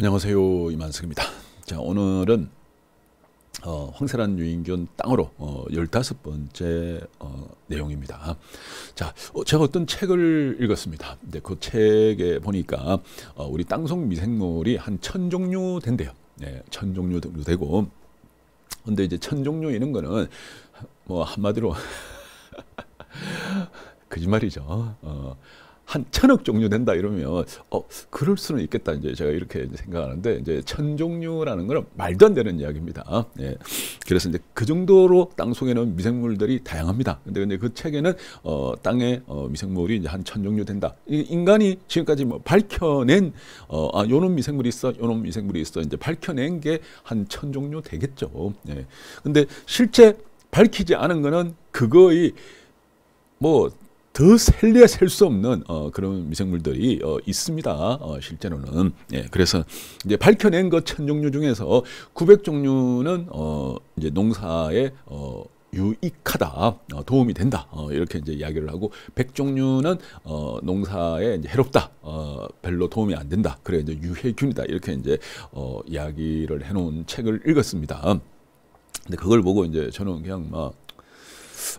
안녕하세요 이만석입니다. 자 오늘은 어, 황세란 유인균 땅으로 어, 15번째 어, 내용입니다. 자, 어, 제가 어떤 책을 읽었습니다. 근그 책에 보니까 어, 우리 땅속 미생물이 한 천 종류 된대요. 네, 천 종류 되고 근데 이제 천 종류 이런 거는 뭐 한마디로 거짓말이죠. 어, 한 천억 종류 된다 이러면 어 그럴 수는 있겠다 이제 제가 이렇게 생각하는데 이제 천 종류라는 거는 말도 안 되는 이야기입니다. 예. 그래서 이제 그 정도로 땅 속에는 미생물들이 다양합니다. 근데 근데 그 책에는 어 땅에 어, 미생물이 이제 한 천 종류 된다. 인간이 지금까지 뭐 밝혀낸 어 아 요놈 미생물이 있어, 요놈 미생물이 있어 이제 밝혀낸 게 한 천 종류 되겠죠. 예. 근데 실제 밝히지 않은 거는 그거의 뭐더 셀려야 셀수 없는 어, 그런 미생물들이 어, 있습니다. 어, 실제로는. 예, 그래서 이제 밝혀낸 것 천 종류 중에서 900종류는 어, 이제 농사에 어, 유익하다, 어, 도움이 된다 어, 이렇게 이제 이야기를 하고 백종류는 어, 농사에 이제 해롭다, 어, 별로 도움이 안 된다. 그래 이제 유해균이다 이렇게 이제 어, 이야기를 해놓은 책을 읽었습니다. 근데 그걸 보고 이제 저는 그냥 막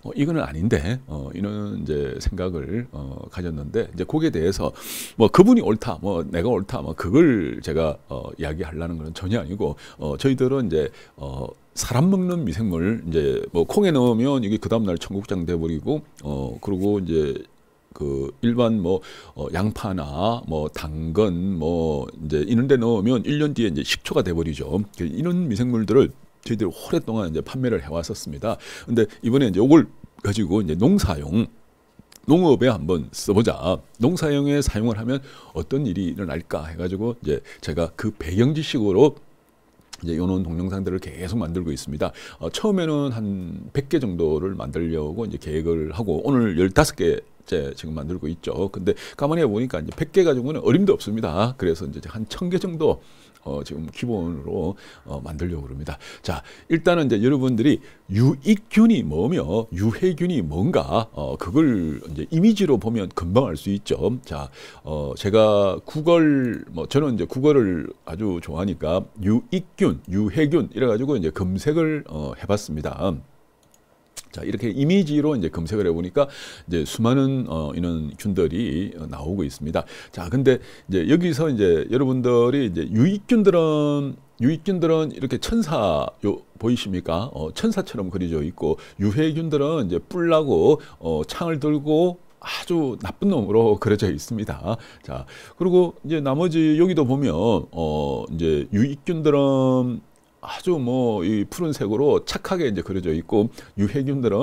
어, 이거는 아닌데 어, 이런 이제 생각을 어, 가졌는데 이제 거기에 대해서 뭐 그분이 옳다, 뭐 내가 옳다, 뭐 그걸 제가 어, 이야기하려는 건 전혀 아니고 어, 저희들은 이제 어, 사람 먹는 미생물 이제 뭐 콩에 넣으면 이게 그 다음 날 청국장 돼버리고 어 그리고 이제 그 일반 뭐 어, 양파나 뭐 당근 뭐 이제 이런 데 넣으면 1년 뒤에 이제 식초가 돼버리죠. 이런 미생물들을 저희들이 오랫동안 이제 판매를 해왔었습니다. 근데 이번에 이제 이걸 가지고 이제 농사용 농업에 한번 써보자. 농사용에 사용을 하면 어떤 일이 일어날까 해가지고 이제 제가 그 배경지식으로 이제 요런 동영상들을 계속 만들고 있습니다. 어, 처음에는 한 100개 정도를 만들려고 이제 계획을 하고 오늘 15개 지금 만들고 있죠. 근데 가만히 보니까 이제 100개 가지고는 어림도 없습니다. 그래서 이제 한 1000개 정도 어, 지금 기본으로 어, 만들려고 합니다. 자, 일단은 이제 여러분들이 유익균이 뭐며 유해균이 뭔가 어, 그걸 이제 이미지로 보면 금방 알 수 있죠. 자, 어, 제가 국어를 뭐 저는 이제 국어를 아주 좋아하니까 유익균, 유해균 이래 가지고 이제 검색을 어, 해봤습니다. 자 이렇게 이미지로 이제 검색을 해보니까 이제 수많은 어, 인원균들이 어, 나오고 있습니다. 자 근데 이제 여기서 이제 여러분들이 이제 유익균들은 유익균들은 이렇게 천사 요 보이십니까? 어, 천사처럼 그려져 있고 유해균들은 이제 뿔나고 어, 창을 들고 아주 나쁜 놈으로 그려져 있습니다. 자, 그리고 이제 나머지 여기도 보면 어 이제 유익균들은 아주 뭐 이 푸른색으로 착하게 이제 그려져 있고 유해균들은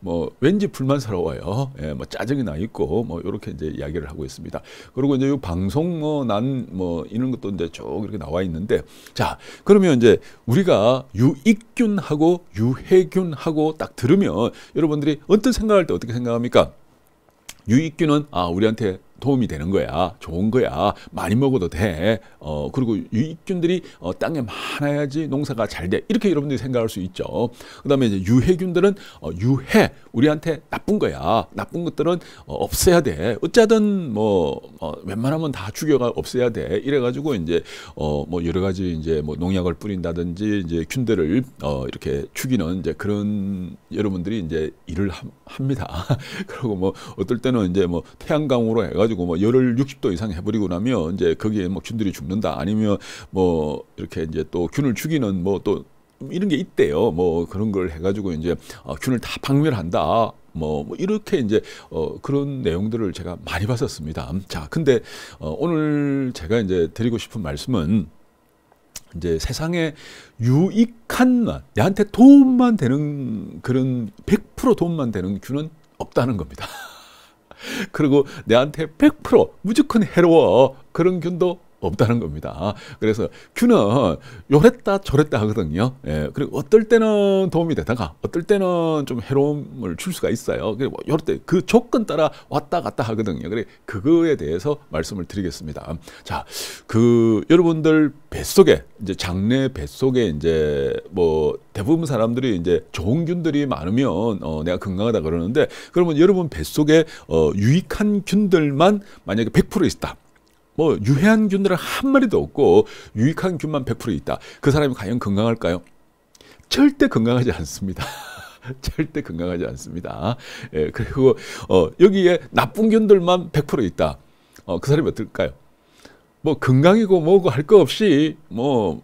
뭐 왠지 불만스러워요. 예, 뭐 짜증이 나 있고 뭐 이렇게 이제 이야기를 하고 있습니다. 그리고 이제 이 방송 뭐난뭐 뭐 이런 것도 이제 쭉 이렇게 나와 있는데 자 그러면 이제 우리가 유익균하고 유해균하고 딱 들으면 여러분들이 어떤 생각할 때 어떻게 생각합니까? 유익균은 아 우리한테 도움이 되는 거야. 좋은 거야. 많이 먹어도 돼. 어, 그리고 유익균들이 어, 땅에 많아야지 농사가 잘 돼. 이렇게 여러분들이 생각할 수 있죠. 그다음에 이제 유해균들은 어, 유해 우리한테 나쁜 거야. 나쁜 것들은 어, 없애야 돼. 어쩌든뭐 어, 웬만하면 다 죽여가 없애야 돼. 이래 가지고 이제 어, 뭐 여러 가지 이제 뭐 농약을 뿌린다든지 이제 균들을 어, 이렇게 죽이는 이제 그런 여러분들이 이제 일을 함, 합니다. 그리고 뭐 어떨 때는 이제 뭐 태양광으로 해가 가가지고 뭐 열을 60도 이상 해버리고 나면 이제 거기에 뭐 균들이 죽는다 아니면 뭐 이렇게 이제 또 균을 죽이는 뭐 또 이런 게 있대요. 뭐 그런 걸 해가지고 이제 어, 균을 다 박멸한다. 뭐, 뭐 이렇게 이제 어, 그런 내용들을 제가 많이 봤었습니다. 자, 근데 어, 오늘 제가 이제 드리고 싶은 말씀은 이제 세상에 유익한 만 나한테 도움만 되는 그런 100% 도움만 되는 균은 없다는 겁니다. 그리고 내한테 100% 무조건 해로워. 그런 균도 없다는 겁니다. 그래서 큐는 요랬다 저랬다 하거든요. 예, 그리고 어떨 때는 도움이 되다가 어떨 때는 좀 해로움을 줄 수가 있어요. 그리고 뭐 요럴 때 그 조건 따라 왔다 갔다 하거든요. 그래 그거에 대해서 말씀을 드리겠습니다. 자, 그 여러분들 뱃속에 이제 장내 뱃속에 이제 뭐 대부분 사람들이 이제 좋은 균들이 많으면 어, 내가 건강하다 그러는데 그러면 여러분 뱃속에 어, 유익한 균들만 만약에 100% 있다. 뭐 유해한 균들은 한 마리도 없고 유익한 균만 100% 있다. 그 사람이 과연 건강할까요? 절대 건강하지 않습니다. 절대 건강하지 않습니다. 예, 그리고 어, 여기에 나쁜 균들만 100% 있다. 어, 그 사람이 어떨까요? 뭐 건강이고 뭐고 할 거 없이 뭐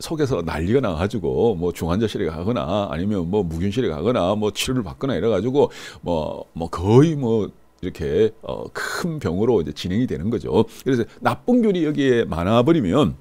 속에서 난리가 나가지고 뭐 중환자실에 가거나 아니면 뭐 무균실에 가거나 뭐 치료를 받거나 이래가지고 뭐뭐 뭐 거의 뭐 이렇게 어, 큰 병으로 이제 진행이 되는 거죠. 그래서 나쁜 균이 여기에 많아버리면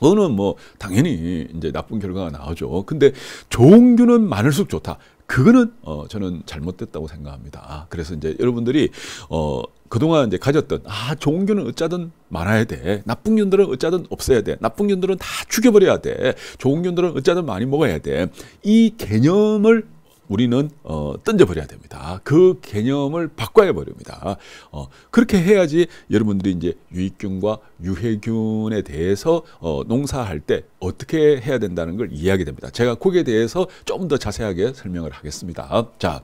그거는 뭐 당연히 이제 나쁜 결과가 나오죠. 근데 좋은 균은 많을수록 좋다. 그거는 어 저는 잘못됐다고 생각합니다. 아, 그래서 이제 여러분들이 어 그동안 이제 가졌던 아 좋은 균은 어쩌든 많아야 돼. 나쁜 균들은 어쩌든 없어야 돼. 나쁜 균들은 다 죽여버려야 돼. 좋은 균들은 어쩌든 많이 먹어야 돼. 이 개념을 우리는 어, 던져버려야 됩니다. 그 개념을 바꿔야 버립니다. 어, 그렇게 해야지 여러분들이 이제 유익균과 유해균에 대해서 어, 농사할 때 어떻게 해야 된다는 걸 이해하게 됩니다. 제가 거기에 대해서 좀 더 자세하게 설명을 하겠습니다. 자.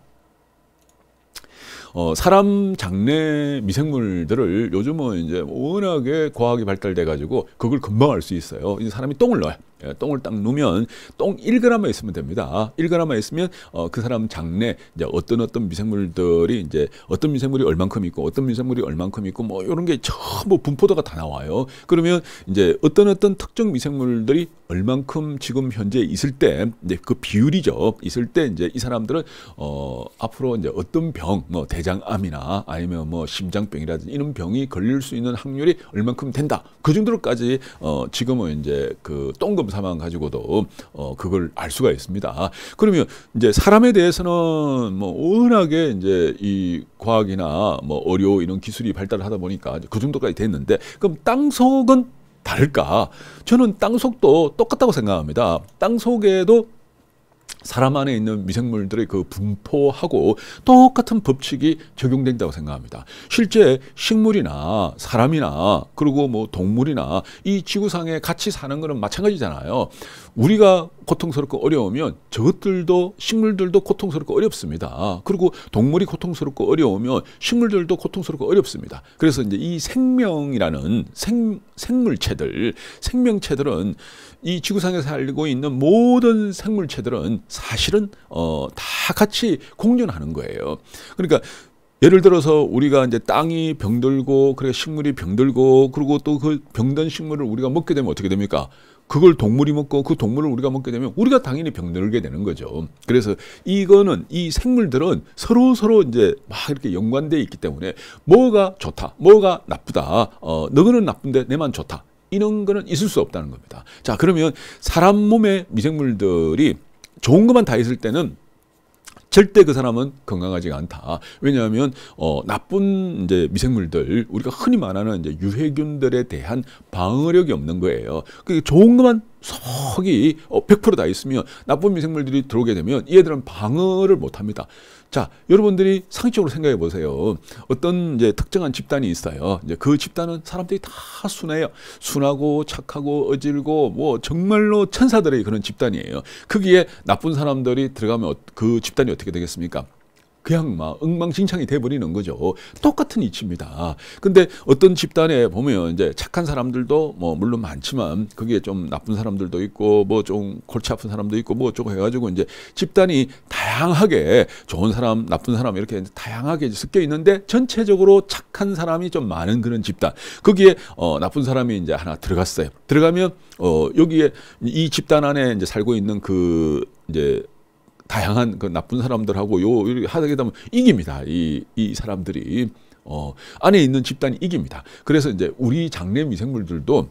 어, 사람 장내 미생물들을 요즘은 이제 워낙에 과학이 발달돼 가지고 그걸 금방 알 수 있어요. 이제 사람이 똥을 넣어요. 예, 똥을 딱 누면 똥 1g만 있으면 됩니다. 1g만 있으면 어, 그 사람 장내 이제 어떤 어떤 미생물들이 이제 어떤 미생물이 얼만큼 있고 어떤 미생물이 얼만큼 있고 뭐 이런 게 전부 분포도가 다 나와요. 그러면 이제 어떤 어떤 특정 미생물들이 얼만큼 지금 현재 있을 때 이제 그 비율이죠. 있을 때 이제 이 사람들은 어 앞으로 이제 어떤 병, 뭐 대장암이나 아니면 뭐 심장병이라든지 이런 병이 걸릴 수 있는 확률이 얼만큼 된다. 그 정도로까지 어 지금은 이제 그 똥검 실험 사망 가지고도 어, 그걸 알 수가 있습니다. 그러면 이제 사람에 대해서는 뭐 워낙에 이제 이 과학이나 뭐 의료 이런 기술이 발달하다 보니까 그 정도까지 됐는데 그럼 땅속은 다를까? 저는 땅속도 똑같다고 생각합니다. 땅속에도 사람 안에 있는 미생물들의 그 분포하고 똑같은 법칙이 적용된다고 생각합니다. 실제 식물이나 사람이나 그리고 뭐 동물이나 이 지구상에 같이 사는 거는 마찬가지잖아요. 우리가 고통스럽고 어려우면 저것들도 식물들도 고통스럽고 어렵습니다. 그리고 동물이 고통스럽고 어려우면 식물들도 고통스럽고 어렵습니다. 그래서 이제 이 생명이라는 생, 생물체들, 생명체들은 이 지구상에 서 살고 있는 모든 생물체들은 사실은 어, 다 같이 공존하는 거예요. 그러니까 예를 들어서 우리가 이제 땅이 병들고 그래 식물이 병들고 그리고 또 그 병든 식물을 우리가 먹게 되면 어떻게 됩니까? 그걸 동물이 먹고 그 동물을 우리가 먹게 되면 우리가 당연히 병들게 되는 거죠. 그래서 이거는 이 생물들은 서로 서로 이제 막 이렇게 연관되어 있기 때문에 뭐가 좋다, 뭐가 나쁘다, 어, 너는 나쁜데 내만 좋다 이런 거는 있을 수 없다는 겁니다. 자 그러면 사람 몸에 미생물들이 좋은 것만 다 있을 때는 절대 그 사람은 건강하지가 않다. 왜냐하면 어, 나쁜 이제 미생물들 우리가 흔히 말하는 이제 유해균들에 대한 방어력이 없는 거예요. 그 좋은 것만 속이 100%다 어, 있으면 나쁜 미생물들이 들어오게 되면 얘들은 방어를 못합니다. 자, 여러분들이 상식적으로 생각해 보세요. 어떤 이제 특정한 집단이 있어요. 이제 그 집단은 사람들이 다 순해요. 순하고 착하고 어질고 뭐 정말로 천사들의 그런 집단이에요. 거기에 나쁜 사람들이 들어가면 어, 그 집단이 어떻게 되겠습니까? 그냥 막 엉망진창이 돼버리는 거죠. 똑같은 이치입니다. 근데 어떤 집단에 보면 이제 착한 사람들도 뭐 물론 많지만 그게 좀 나쁜 사람들도 있고 뭐 좀 골치 아픈 사람도 있고 뭐 어쩌고 해가지고 이제 집단이 다양하게 좋은 사람 나쁜 사람 이렇게 다양하게 섞여 있는데 전체적으로 착한 사람이 좀 많은 그런 집단 거기에 어 나쁜 사람이 이제 하나 들어갔어요. 들어가면 어 여기에 이 집단 안에 이제 살고 있는 그 이제 다양한 그 나쁜 사람들하고 요 하게 되면 이깁니다. 이 이 사람들이 어, 안에 있는 집단이 이깁니다. 그래서 이제 우리 장내 미생물들도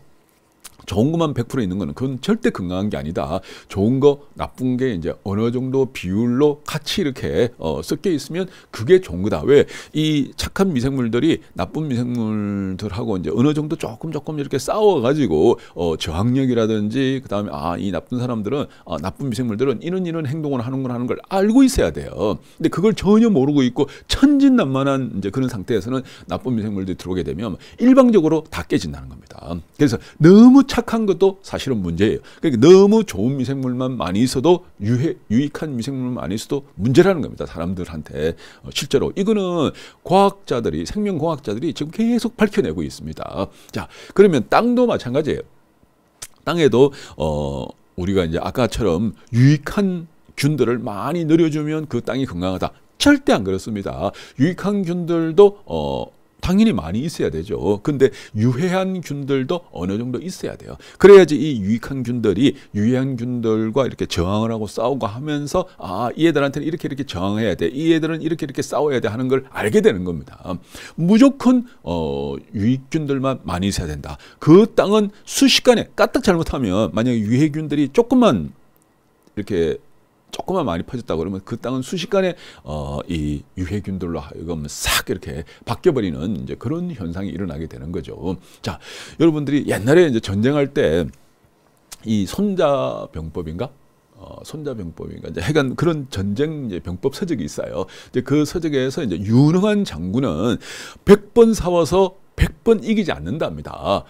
좋은 것만 100% 있는 거는 그건 절대 건강한 게 아니다. 좋은 거 나쁜 게 이제 어느 정도 비율로 같이 이렇게 어, 섞여 있으면 그게 좋은 거다. 왜 이 착한 미생물들이 나쁜 미생물들하고 이제 어느 정도 조금 조금 이렇게 싸워가지고 어, 저항력이라든지 그 다음에 아 이 나쁜 사람들은 아, 나쁜 미생물들은 이런 이런 행동을 하는구나 하는 걸 알고 있어야 돼요. 근데 그걸 전혀 모르고 있고 천진난만한 이제 그런 상태에서는 나쁜 미생물들이 들어오게 되면 일방적으로 다 깨진다는 겁니다. 그래서 너무 착 착한 것도 사실은 문제예요. 그러니까 너무 좋은 미생물만 많이 있어도 유해, 유익한 미생물만 많이 있어도 문제라는 겁니다. 사람들한테 어, 실제로 이거는 과학자들이 생명공학자들이 지금 계속 밝혀내고 있습니다. 자 그러면 땅도 마찬가지예요. 땅에도 어 우리가 이제 아까처럼 유익한 균들을 많이 늘려주면 그 땅이 건강하다. 절대 안 그렇습니다. 유익한 균들도 어 당연히 많이 있어야 되죠. 근데 유해한 균들도 어느 정도 있어야 돼요. 그래야지 이 유익한 균들이 유해한 균들과 이렇게 저항을 하고 싸우고 하면서 아, 이 애들한테는 이렇게 이렇게 저항해야 돼. 이 애들은 이렇게 이렇게 싸워야 돼 하는 걸 알게 되는 겁니다. 무조건 어, 유익균들만 많이 있어야 된다. 그 땅은 수십간에 까딱 잘못하면 만약에 유해균들이 조금만 이렇게 조금만 많이 퍼졌다 그러면 그 땅은 순식간에 어, 이 유해균들로 하여금 싹 이렇게 바뀌어버리는 이제 그런 현상이 일어나게 되는 거죠. 자, 여러분들이 옛날에 이제 전쟁할 때 이 손자병법인가 어, 손자병법인가 이제 해간 그런 전쟁 이제 병법 서적이 있어요. 이제 그 서적에서 이제 유능한 장군은 100번 싸워서 100번 이기지 않는답니다.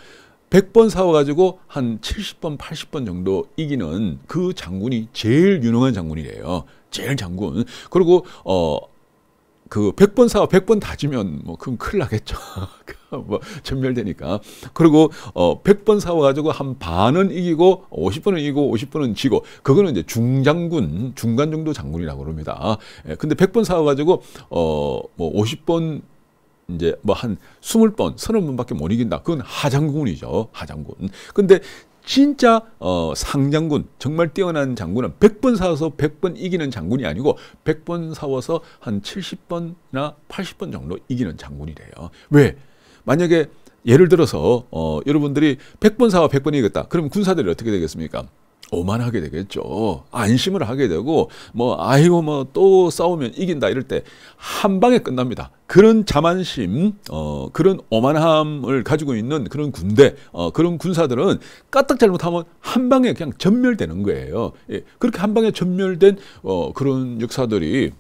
100번 싸워가지고 한 70번, 80번 정도 이기는 그 장군이 제일 유능한 장군이래요. 제일 장군. 그리고 어, 그 100번 싸워 100번 다지면 뭐 그럼 큰일 나겠죠. 그 뭐 전멸되니까. 그리고 어 100번 싸워 가지고 한 반은 이기고 50번은 이기고 50번은 지고 그거는 이제 중장군, 중간 정도 장군이라고 그럽니다. 예, 근데 100번 싸워 가지고 어뭐 50번 이제 뭐한 20번, 30번밖에 못 이긴다. 그건 하장군이죠. 하장군. 근데 진짜 어, 상장군, 정말 뛰어난 장군은 100번 사서 100번 이기는 장군이 아니고 100번 사와서 한 70번이나 80번 정도 이기는 장군이래요. 왜? 만약에 예를 들어서 어, 여러분들이 100번 사와 100번 이겼다. 그럼 군사들이 어떻게 되겠습니까? 오만하게 되겠죠. 안심을 하게 되고 뭐 아이고 뭐 또 싸우면 이긴다 이럴 때 한 방에 끝납니다. 그런 자만심, 어, 그런 오만함을 가지고 있는 그런 군대, 어, 그런 군사들은 까딱 잘못하면 한 방에 그냥 전멸되는 거예요. 예, 그렇게 한 방에 전멸된 어, 그런 역사들이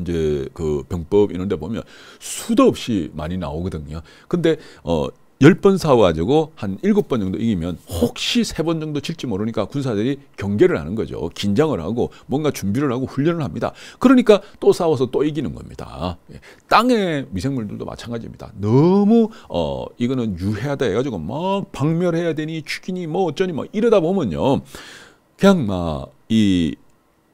이제 그 병법 이런 데 보면 수도 없이 많이 나오거든요. 근데 어 10번 싸워가지고 한 7번 정도 이기면 혹시 3번 정도 칠지 모르니까 군사들이 경계를 하는 거죠. 긴장을 하고 뭔가 준비를 하고 훈련을 합니다. 그러니까 또 싸워서 또 이기는 겁니다. 예. 땅의 미생물들도 마찬가지입니다. 너무 어 이거는 유해하다 해가지고 막 뭐 박멸해야 되니 죽이니 뭐 어쩌니 뭐 이러다 보면요. 그냥 막 이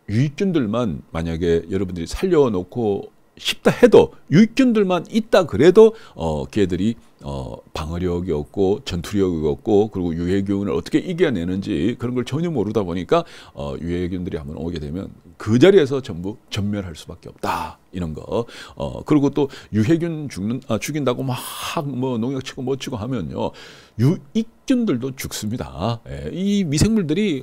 유익균들만 만약에 여러분들이 살려놓고 쉽다 해도 유익균들만 있다 그래도 어 걔들이 어 방어력이 없고 전투력이 없고 그리고 유해균을 어떻게 이겨내는지 그런 걸 전혀 모르다 보니까 어 유해균들이 한번 오게 되면 그 자리에서 전부 전멸할 수밖에 없다. 이런 거. 어, 그리고 또 유해균 죽는, 아, 죽인다고 막 뭐 농약 치고 뭐 치고 하면요. 유익균들도 죽습니다. 예, 이 미생물들이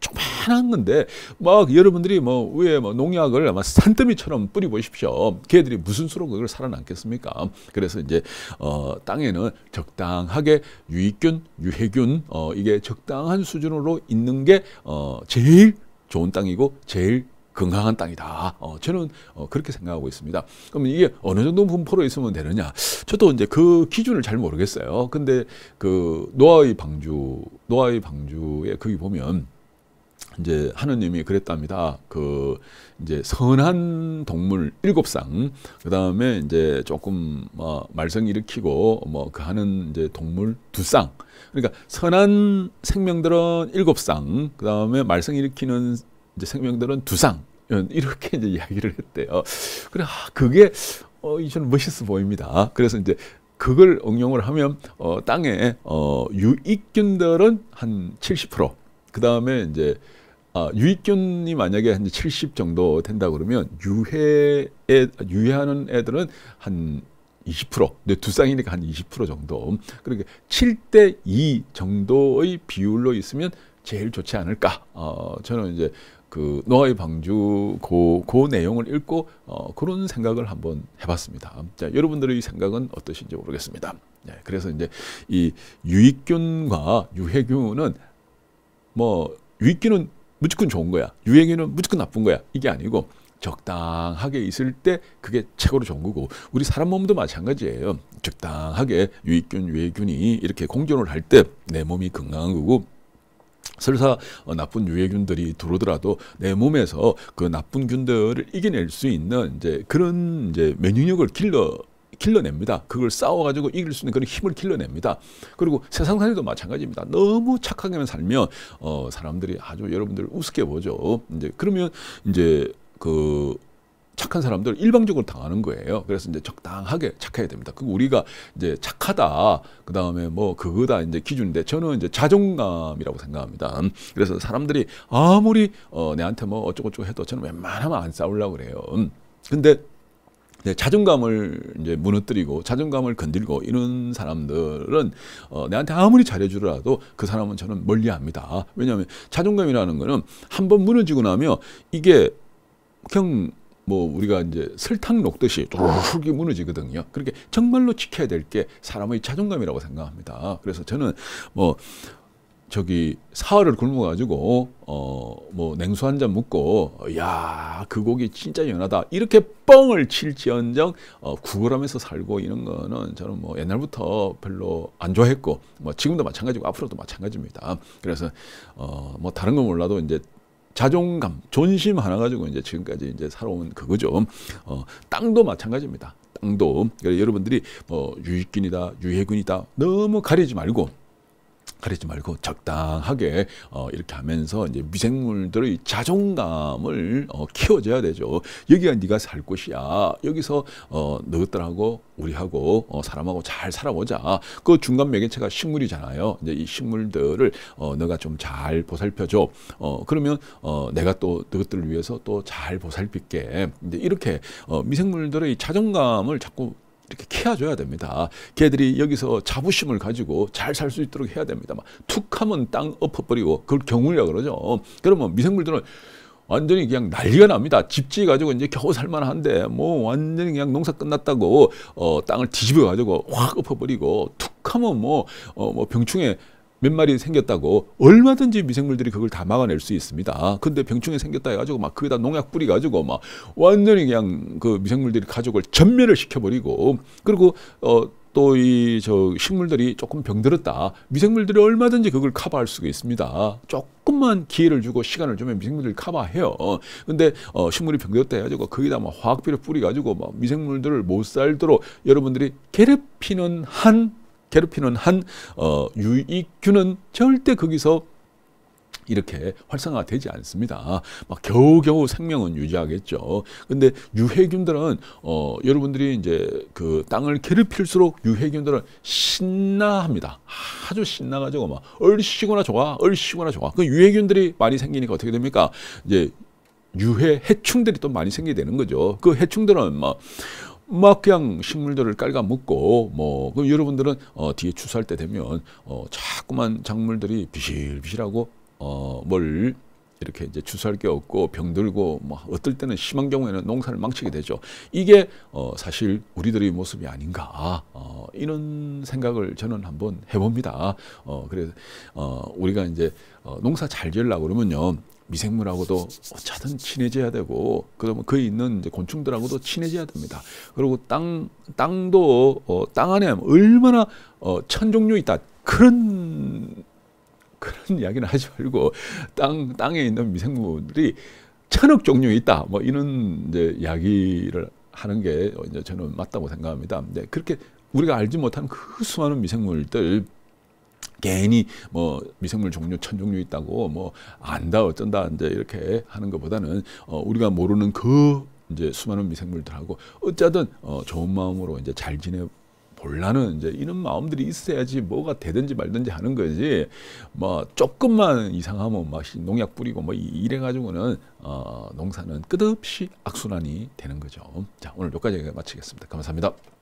조만한 건데 막 여러분들이 뭐 위에 뭐 농약을 아마 산더미처럼 뿌리 보십시오. 걔들이 무슨 수로 그걸 살아남겠습니까? 그래서 이제 어, 땅에는 적당하게 유익균, 유해균 어, 이게 적당한 수준으로 있는 게 어, 제일 좋은 땅이고 제일 건강한 땅이다. 어, 저는 어, 그렇게 생각하고 있습니다. 그럼 이게 어느 정도 분포로 있으면 되느냐? 저도 이제 그 기준을 잘 모르겠어요. 근데 그 노아의 방주, 노아의 방주에 거기 보면 이제 하느님이 그랬답니다. 그 이제 선한 동물 일곱 상, 그 다음에 이제 조금 뭐 말썽 일으키고 뭐 그 하는 이제 동물 두 상. 그러니까 선한 생명들은 일곱 상, 그 다음에 말썽 일으키는 이제 생명들은 두상 이렇게 이제 이야기를 했대요. 그래 아, 그게 어, 이좀 멋있어 보입니다. 그래서 이제 그걸 응용을 하면 어, 땅에 어, 유익균들은 한 70%, 그 다음에 이제 아, 유익균이 만약에 한 70 정도 된다 그러면 유해 유해하는 애들은 한 20%, 두 쌍이니까 한 20% 정도. 그러니까 7대 2 정도의 비율로 있으면 제일 좋지 않을까. 어, 저는 이제 그 노아의 방주 그, 그 내용을 읽고 어, 그런 생각을 한번 해봤습니다. 자, 여러분들의 생각은 어떠신지 모르겠습니다. 네, 그래서 이제 이 유익균과 유해균은 뭐 유익균은 무조건 좋은 거야. 유해균은 무조건 나쁜 거야. 이게 아니고 적당하게 있을 때 그게 최고로 좋은 거고 우리 사람 몸도 마찬가지예요. 적당하게 유익균, 유해균이 이렇게 공존을 할 때 내 몸이 건강한 거고 설사 어, 나쁜 유해균들이 들어오더라도 내 몸에서 그 나쁜 균들을 이겨낼 수 있는 이제 그런 이제 면역력을 길러 길러냅니다. 그걸 싸워가지고 이길 수 있는 그런 힘을 길러냅니다. 그리고 세상 살이도 마찬가지입니다. 너무 착하게만 살면 어 사람들이 아주 여러분들 우습게 보죠. 이제 그러면 이제 그 착한 사람들 일방적으로 당하는 거예요. 그래서 이제 적당하게 착해야 됩니다. 그 우리가 이제 착하다, 그 다음에 뭐 그거다 이제 기준인데 저는 이제 자존감이라고 생각합니다. 그래서 사람들이 아무리 어, 내한테 뭐 어쩌고저쩌고 해도 저는 웬만하면 안 싸우려고 그래요. 근데 네, 자존감을 이제 무너뜨리고 자존감을 건들고 이런 사람들은 어, 내한테 아무리 잘해주더라도 그 사람은 저는 멀리합니다. 왜냐하면 자존감이라는 거는 한 번 무너지고 나면 이게 그냥 뭐 우리가 이제 설탕 녹듯이 뚝이 어. 무너지거든요. 그렇게 정말로 지켜야 될 게 사람의 자존감이라고 생각합니다. 그래서 저는 뭐 저기 사흘을 굶어가지고 어 뭐 냉수 한잔 묻고 야그 고기 진짜 연하다 이렇게 뻥을 칠지언정 어, 구걸하면서 살고 이런 거는 저는 뭐 옛날부터 별로 안 좋아했고 뭐 지금도 마찬가지고 앞으로도 마찬가지입니다. 그래서 어 뭐 다른 거 몰라도 이제 자존감, 존심 하나 가지고 이제 지금까지 이제 살아온 그거죠. 어, 땅도 마찬가지입니다. 땅도. 그러니까 여러분들이 뭐 유익균이다, 유해균이다 너무 가리지 말고 가리지 말고 적당하게 어, 이렇게 하면서 이제 미생물들의 자존감을 어, 키워줘야 되죠. 여기가 네가 살 곳이야. 여기서 어, 너희들하고 우리하고 어, 사람하고 잘 살아보자. 그 중간 매개체가 식물이잖아요. 이제 이 식물들을 어, 너가 좀 잘 보살펴줘. 어, 그러면 어, 내가 또 너희들을 위해서 또 잘 보살필게. 이제 이렇게 어, 미생물들의 자존감을 자꾸 이렇게 키워줘야 됩니다. 걔들이 여기서 자부심을 가지고 잘 살 수 있도록 해야 됩니다. 막툭 하면 땅 엎어버리고 그걸 경울이라 그러죠. 그러면 미생물들은 완전히 그냥 난리가 납니다. 집지 가지고 이제 겨우 살만한데 뭐 완전히 그냥 농사 끝났다고 어, 땅을 뒤집어 가지고 확 엎어버리고 툭 하면 뭐 어, 뭐 병충해 몇 마리 생겼다고 얼마든지 미생물들이 그걸 다 막아낼 수 있습니다. 근데 병충해 생겼다 해가지고 막 거기다 그 농약 뿌리가지고 막 완전히 그냥 그 미생물들이 가족을 전멸을 시켜버리고 그리고 어또 이 저 식물들이 조금 병들었다 미생물들이 얼마든지 그걸 커버할 수가 있습니다. 조금만 기회를 주고 시간을 주면 미생물들이 커버해요. 근데 어 식물이 병들었다 해가지고 거기다 그 막 화학비를 뿌리가지고 막 미생물들을 못 살도록 여러분들이 괴롭히는 한 괴롭히는 한 어, 유익균은 절대 거기서 이렇게 활성화되지 않습니다. 막 겨우겨우 생명은 유지하겠죠. 근데 유해균들은 어 여러분들이 이제 그 땅을 괴롭힐수록 유해균들은 신나합니다. 아주 신나가지고 막 얼씨구나 좋아, 얼씨구나 좋아. 그 유해균들이 많이 생기니까 어떻게 됩니까? 이제 유해 해충들이 또 많이 생기게 되는 거죠. 그 해충들은 막막 그냥 식물들을 깔가 묶고 뭐 그럼 여러분들은 어, 뒤에 추수할 때 되면 어, 자꾸만 작물들이 비실비실하고 어, 뭘 이렇게 이제 주수할 게 없고 병들고 뭐 어떨 때는 심한 경우에는 농사를 망치게 되죠. 이게 어 사실 우리들의 모습이 아닌가 어 이런 생각을 저는 한번 해봅니다. 어 그래서 어 우리가 이제 어 농사 잘 지으려고 그러면요 미생물하고도 어쨌든 친해져야 되고 그러면 그에 있는 이제 곤충들하고도 친해져야 됩니다. 그리고 땅 땅도 어, 땅 안에 얼마나 어, 천 종류 있다 그런 그런 이야기는 하지 말고 땅 땅에 있는 미생물이 천억 종류 있다 뭐 이런 이제 이야기를 하는 게 이제 저는 맞다고 생각합니다. 네, 그렇게 우리가 알지 못한 그 수많은 미생물들 괜히 뭐 미생물 종류 천 종류 있다고 뭐 안다 어쩐다 이제 이렇게 하는 것보다는 어, 우리가 모르는 그 이제 수많은 미생물들하고 어쨌든 어, 좋은 마음으로 이제 잘 지내 볼라는 이제 이런 마음들이 있어야지 뭐가 되든지 말든지 하는 거지 뭐 조금만 이상하면 막 농약 뿌리고 뭐 이래 가지고는 어, 농사는 끝없이 악순환이 되는 거죠. 자 오늘 여기까지 마치겠습니다. 감사합니다.